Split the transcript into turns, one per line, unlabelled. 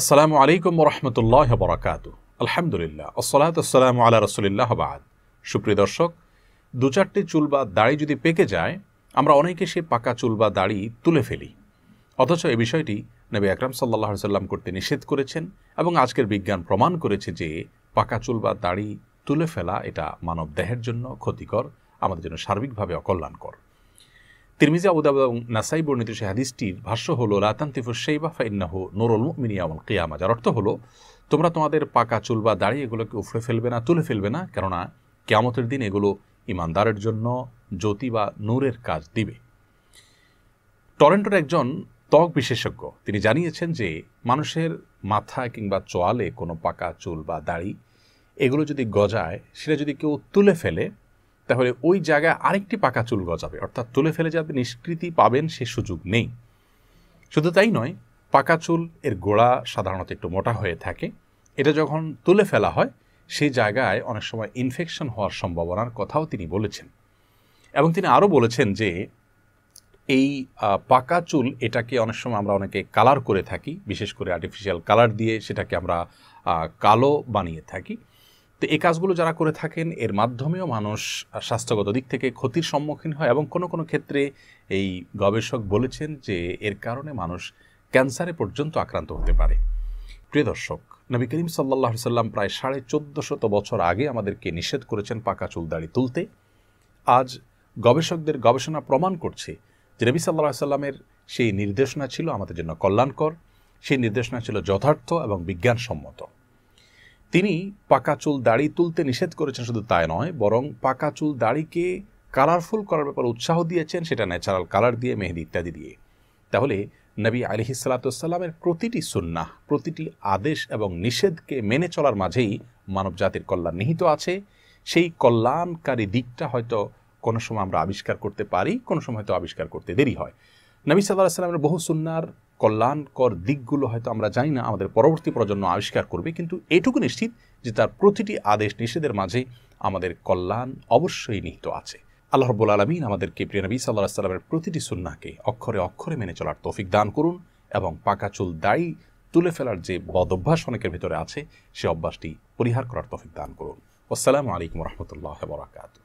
আসসালামু আলাইকুম রহমতুল্লাহ বরাকাত আলহামদুলিল্লাহ আসসালাত আসসালামু আল্লাহ রসুলিল্লাহ বাদ সুপ্রিয় দর্শক দু চারটি চুল বা দাড়ি যদি পেকে যায় আমরা অনেকে সেই পাকা চুল বা দাড়ি তুলে ফেলি অথচ এই বিষয়টি নবী আকরাম সাল্লাহ সাল্লাম করতে নিষেধ করেছেন এবং আজকের বিজ্ঞান প্রমাণ করেছে যে পাকা চুল বা দাড়ি তুলে ফেলা এটা মানব দেহের জন্য ক্ষতিকর আমাদের জন্য সার্বিকভাবে অকল্যাণকর তিরমিজি আবুদাব এবং নাসাই বর্ণিত সেই হাদিসটির ভাষ্য হলো লাতান্তিফুর সেইবা ফাইন্নাহ নুরুল মিনিয়ামল কেয়ামা যার অর্থ হলো তোমরা তোমাদের পাকা চুল বা দাড়ি এগুলোকে উফড়ে ফেলবে না তুলে ফেলবে না কেননা কেয়ামতের দিন এগুলো ইমানদারের জন্য জ্যোতি বা নূরের কাজ দিবে টরেন্টোর একজন ত্বক বিশেষজ্ঞ তিনি জানিয়েছেন যে মানুষের মাথা কিংবা চোয়ালে কোনো পাকা চুল বা দাড়ি এগুলো যদি গজায় সেটা যদি কেউ তুলে ফেলে তাহলে ওই জায়গায় আরেকটি পাকা চুল গজাবে অর্থাৎ তুলে ফেলে যাতে নিষ্কৃতি পাবেন সে সুযোগ নেই শুধু তাই নয় পাকা চুল এর গোড়া সাধারণত একটু মোটা হয়ে থাকে এটা যখন তুলে ফেলা হয় সেই জায়গায় অনেক সময় ইনফেকশন হওয়ার সম্ভাবনার কথাও তিনি বলেছেন এবং তিনি আরও বলেছেন যে এই পাকা চুল এটাকে অনেক সময় আমরা অনেকে কালার করে থাকি বিশেষ করে আর্টিফিশিয়াল কালার দিয়ে সেটাকে আমরা কালো বানিয়ে থাকি তো এই কাজগুলো যারা করে থাকেন এর মাধ্যমেও মানুষ স্বাস্থ্যগত দিক থেকে ক্ষতির সম্মুখীন হয় এবং কোনো কোনো ক্ষেত্রে এই গবেষক বলেছেন যে এর কারণে মানুষ ক্যান্সারে পর্যন্ত আক্রান্ত হতে পারে প্রিয় দর্শক নবী করিম সাল্লা সাল্লাম প্রায় সাড়ে চোদ্দ শত বছর আগে আমাদেরকে নিষেধ করেছেন পাকা চুল দাড়ি তুলতে আজ গবেষকদের গবেষণা প্রমাণ করছে যে নবী সাল্লা সাল্লামের সেই নির্দেশনা ছিল আমাদের জন্য কল্যাণকর সেই নির্দেশনা ছিল যথার্থ এবং বিজ্ঞানসম্মত তিনি পাকা চুল দাড়ি তুলতে নিষেধ করেছেন শুধু তাই নয় বরং পাকা চুল দাড়িকে কালারফুল করার ব্যাপারে উৎসাহ দিয়েছেন সেটা ন্যাচারাল কালার দিয়ে মেহেদি ইত্যাদি দিয়ে তাহলে নবী আলহি সালাতামের প্রতিটি সুন্নাহ প্রতিটি আদেশ এবং নিষেধকে মেনে চলার মাঝেই মানব জাতির কল্যাণ নিহিত আছে সেই কল্যাণকারী দিকটা হয়তো কোনো সময় আমরা আবিষ্কার করতে পারি কোনো সময় হয়তো আবিষ্কার করতে দেরি হয় নবী সাল্লাহ সাল্লামের বহু সুন্নার কল্যাণকর দিকগুলো হয়তো আমরা জানি না আমাদের পরবর্তী প্রজন্ম আবিষ্কার করবে কিন্তু এটুকু নিশ্চিত যে তার প্রতিটি আদেশ নিষেধের মাঝে আমাদের কল্যাণ অবশ্যই নিহিত আছে আল্লাহ রব্বুল আলমিন আমাদেরকে প্রিয় নবী সাল্লাহ সাল্লামের প্রতিটি সুন্নাকে অক্ষরে অক্ষরে মেনে চলার তৌফিক দান করুন এবং পাকা চুল দায়ী তুলে ফেলার যে বদ অভ্যাস অনেকের ভেতরে আছে সে অভ্যাসটি পরিহার করার তফিক দান করুন আসসালামু আলাইকুম রহমতুল্লাহ বরাকাতু